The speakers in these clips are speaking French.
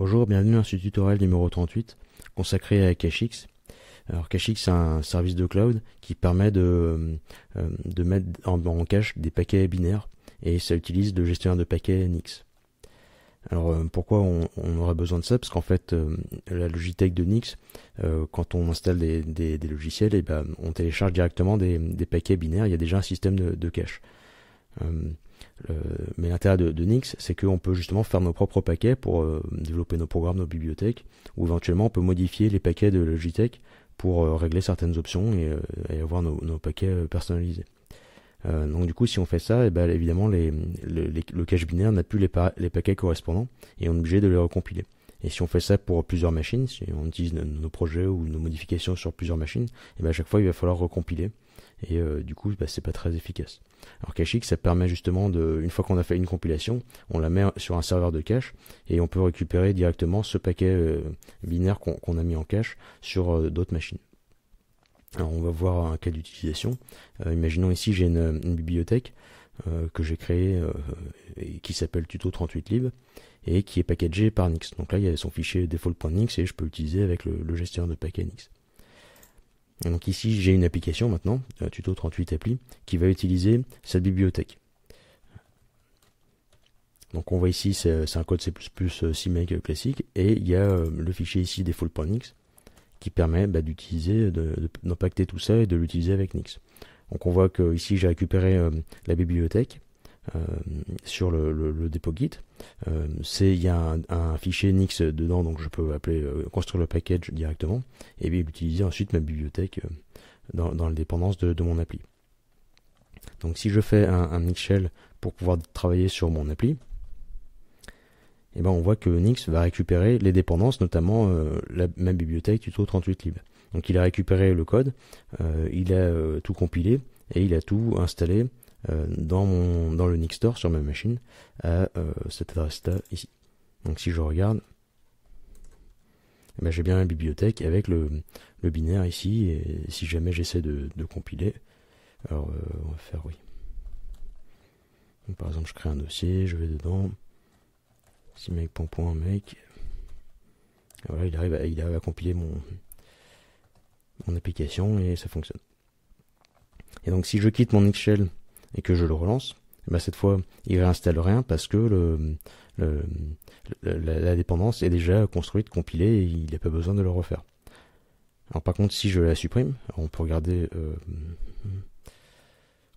Bonjour, bienvenue dans ce tutoriel numéro 38 consacré à Cachix. Alors Cachix c'est un service de cloud qui permet de, euh, mettre en, cache des paquets binaires et ça utilise le gestionnaire de paquets Nix. Alors euh, pourquoi on, aurait besoin de ça Parce qu'en fait euh, la Logitech de Nix, quand on installe des, logiciels, eh ben, on télécharge directement des, paquets binaires, il y a déjà un système de cache mais l'intérêt de, de Nix, c'est qu'on peut justement faire nos propres paquets pour euh, développer nos programmes, nos bibliothèques, ou éventuellement on peut modifier les paquets de Logitech pour euh, régler certaines options et, euh, avoir nos, paquets personnalisés. donc du coup, si on fait ça, eh ben, évidemment, le cache binaire n'a plus les, paquets correspondants et on est obligé de les recompiler. Et si on fait ça pour plusieurs machines, si on utilise nos, projets ou nos modifications sur plusieurs machines, et eh ben, à chaque fois, il va falloir recompiler. Et du coup, bah, c'est pas très efficace. Alors Cachex, ça permet justement de, une fois qu'on a fait une compilation, on la met sur un serveur de cache et on peut récupérer directement ce paquet euh, binaire qu'on a mis en cache sur euh, d'autres machines. Alors on va voir un cas d'utilisation. Euh, imaginons ici j'ai une, bibliothèque que j'ai créée et qui s'appelle tuto38lib et qui est packagée par Nix. Donc là il y a son fichier default.nix et je peux l'utiliser avec le, gestionnaire de paquets Nix donc ici, j'ai une application maintenant, euh, Tuto 38 Appli, qui va utiliser cette bibliothèque. Donc on voit ici, c'est un code C++ CMake euh, classique, et il y a euh, le fichier ici default.nix qui permet bah, d'utiliser, d'impacter tout ça et de l'utiliser avec Nix. Donc on voit que ici j'ai récupéré la bibliothèque, euh, sur le, dépôt Git. Euh, c'est il y a un, fichier Nix dedans, donc je peux appeler euh, construire le package directement et puis utiliser ensuite ma bibliothèque dans, les dépendances de, mon appli. Donc si je fais un, Nix shell pour pouvoir travailler sur mon appli, eh ben on voit que Nix va récupérer les dépendances, notamment la, ma bibliothèque tuto 38 lib. Donc il a récupéré le code, il a tout compilé et il a tout installé euh, dans, le Nix Store sur ma machine à euh, cette adresse-là ici. Donc si je regarde, eh ben, j'ai bien la bibliothèque avec le, binaire ici, et si jamais j'essaie de, compiler, alors euh, on va faire oui. par exemple, je crée un dossier, je vais dedans, si mec, point, mec, voilà, il arrive, à, il arrive compiler mon, mon application et ça fonctionne. Et donc si je quitte mon Excel et que je le relance, eh ben, cette fois, il réinstalle rien parce que la, dépendance est déjà construite, compilée, et il a pas besoin de le refaire. Alors par contre, si je la supprime, on peut regarder... Euh,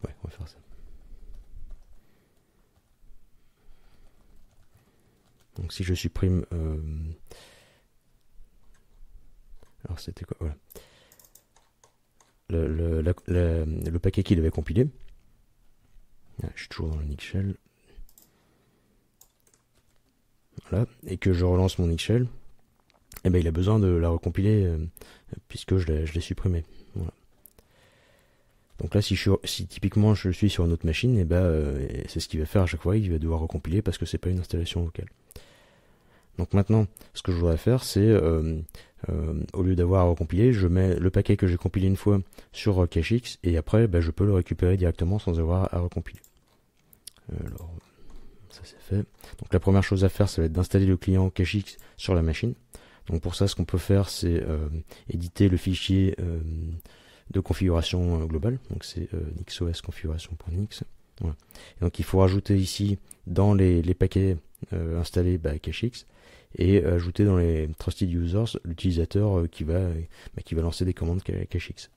ouais, on va faire ça. Donc si je supprime... Euh, alors c'était quoi Voilà. Le, le paquet qu'il avait compilé, ah, je suis toujours dans le Voilà, et que je relance mon Nixel, eh ben, il a besoin de la recompiler euh, puisque je l'ai supprimé. Donc là, si, je typiquement je suis sur une autre machine, eh ben, euh, c'est ce qu'il va faire à chaque fois, il va devoir recompiler parce que c'est pas une installation locale. Donc maintenant, ce que je voudrais faire, c'est euh, euh, au lieu d'avoir à recompiler, je mets le paquet que j'ai compilé une fois sur euh, CacheX et après bah, je peux le récupérer directement sans avoir à recompiler. Alors, ça c'est fait. Donc la première chose à faire, ça va être d'installer le client CacheX sur la machine. Donc pour ça, ce qu'on peut faire, c'est euh, éditer le fichier de configuration globale. Donc c'est nixos donc il faut rajouter ici dans les, paquets installés bah, CacheX et euh, ajouter dans les trusted users l'utilisateur euh, qui va euh, bah, qui va lancer des commandes cachex.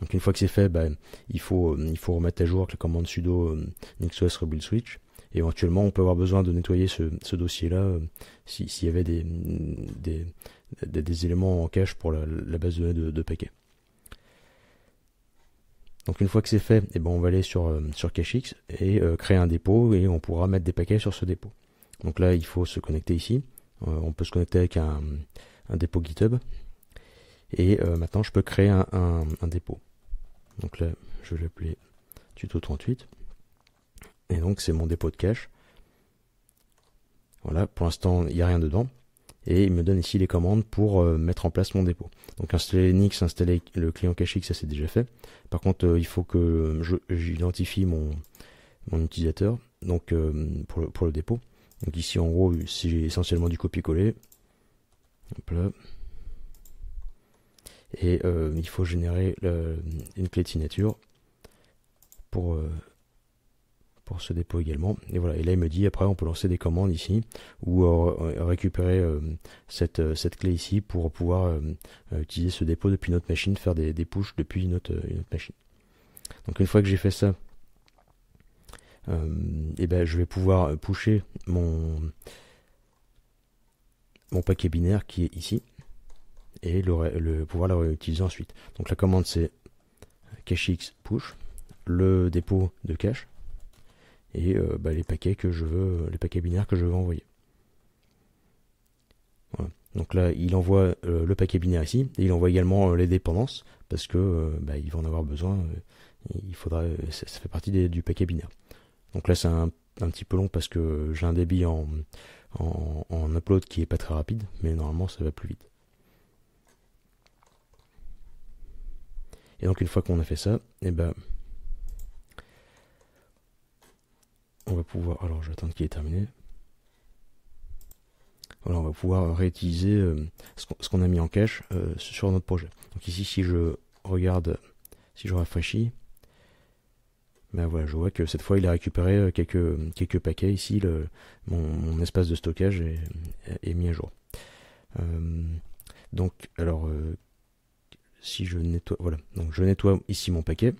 Donc une fois que c'est fait, bah, il faut il faut remettre à jour la commande sudo nixos rebuild switch. éventuellement, on peut avoir besoin de nettoyer ce, dossier-là s'il y avait mm, des, des, éléments en cache pour la, base de de, paquets. Donc une fois que c'est fait, eh ben on va aller sur, sur CacheX et créer un dépôt et on pourra mettre des paquets sur ce dépôt. Donc là, il faut se connecter ici. Euh, on peut se connecter avec un, dépôt GitHub. Et euh, maintenant, je peux créer un, dépôt. Donc là, je vais l'appeler tuto38. Et donc, c'est mon dépôt de cache. Voilà, pour l'instant, il n'y a rien dedans. Et il me donne ici les commandes pour euh, mettre en place mon dépôt. Donc installer Linux, installer le client X, ça c'est déjà fait. Par contre, il faut que j'identifie mon, utilisateur donc pour, pour le dépôt. Donc ici en gros c'est essentiellement du copier-coller. Et euh, il faut générer euh, une clé de signature pour, euh, pour ce dépôt également. Et voilà, et là il me dit après on peut lancer des commandes ici ou récupérer cette, cette clé ici pour pouvoir utiliser ce dépôt depuis notre machine, faire des, des depuis une autre machine. Donc une fois que j'ai fait ça, euh, et ben, je vais pouvoir pusher mon, mon paquet binaire qui est ici et le, pouvoir le réutiliser ensuite. Donc la commande c'est cachex push, le dépôt de cache et euh, ben, les paquets que je veux, les paquets binaires que je veux envoyer. Donc là, il envoie euh, le paquet binaire ici et il envoie également les dépendances parce que ben, il va en avoir besoin. il faudra, ça, fait partie du paquet binaire. Donc là, c'est un, petit peu long parce que j'ai un débit en, en, upload qui est pas très rapide, mais normalement, ça va plus vite. Et donc, une fois qu'on a fait ça, eh ben, on va pouvoir. Alors, j'attends qu'il est terminé. Voilà, on va pouvoir réutiliser euh, ce qu'on a mis en cache euh, sur notre projet. Donc ici, si je regarde, si je rafraîchis, ben voilà, je vois que cette fois il a récupéré euh, quelques, quelques paquets ici, le, mon, espace de stockage est, mis à jour. Euh, donc alors euh, si je nettoie voilà, donc je nettoie ici mon paquet.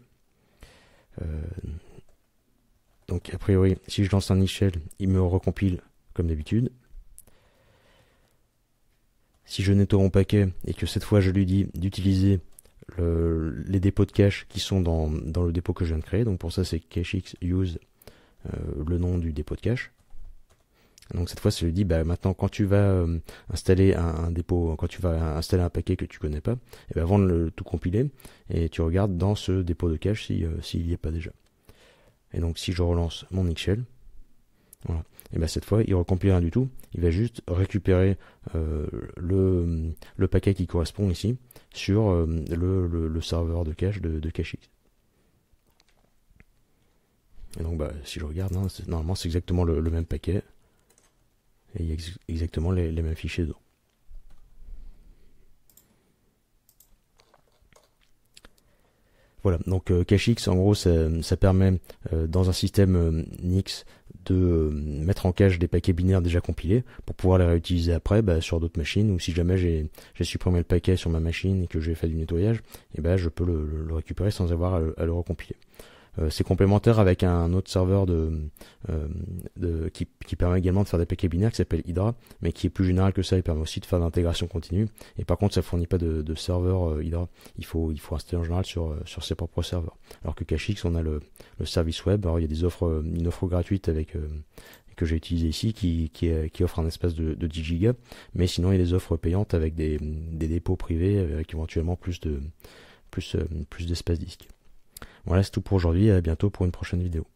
donc a priori si je lance un nichel, il me recompile comme d'habitude. Si je nettoie mon paquet et que cette fois je lui dis d'utiliser les dépôts de cache qui sont dans, dans, le dépôt que je viens de créer. Donc pour ça, c'est cachex use euh, le nom du dépôt de cache. Donc cette fois, ça lui dit, bah, maintenant, quand tu vas euh, installer un, dépôt, quand tu vas installer un paquet que tu connais pas, et eh ben, avant de le tout compiler, et tu regardes dans ce dépôt de cache euh, s'il si, n'y est pas déjà. Et donc si je relance mon Excel, et bien cette fois, il ne recompile rien du tout. Il va juste récupérer euh, le, paquet qui correspond ici sur euh, le, serveur de cache de, de CacheX. Et donc bah, si je regarde, hein, normalement c'est exactement le, même paquet. Et il y a exactement les, mêmes fichiers dedans. Voilà, donc euh, CacheX en gros ça permet dans un système Nix de euh, mettre en cache des paquets binaires déjà compilés pour pouvoir les réutiliser après bah, sur d'autres machines ou si jamais j'ai supprimé le paquet sur ma machine et que j'ai fait du nettoyage, et eh bah, je peux le, récupérer sans avoir à le recompiler. Euh, c'est complémentaire avec un autre serveur de, euh, qui, permet également de faire des paquets binaires qui s'appelle Hydra, mais qui est plus général que ça. Il permet aussi de faire l'intégration continue. Et par contre, ça fournit pas de, de serveur euh, Hydra. Il faut, il faut installer en général sur, sur ses propres serveurs. Alors que Cachix, on a le, le service web. Alors il y a des offres, une offre gratuite avec que j'ai utilisé ici qui, qui, offre un espace de, 10 gigas. Mais sinon, il y a des offres payantes avec des, des dépôts privés avec éventuellement plus de plus, plus d'espace disque. Voilà, c'est tout pour aujourd'hui, à bientôt pour une prochaine vidéo.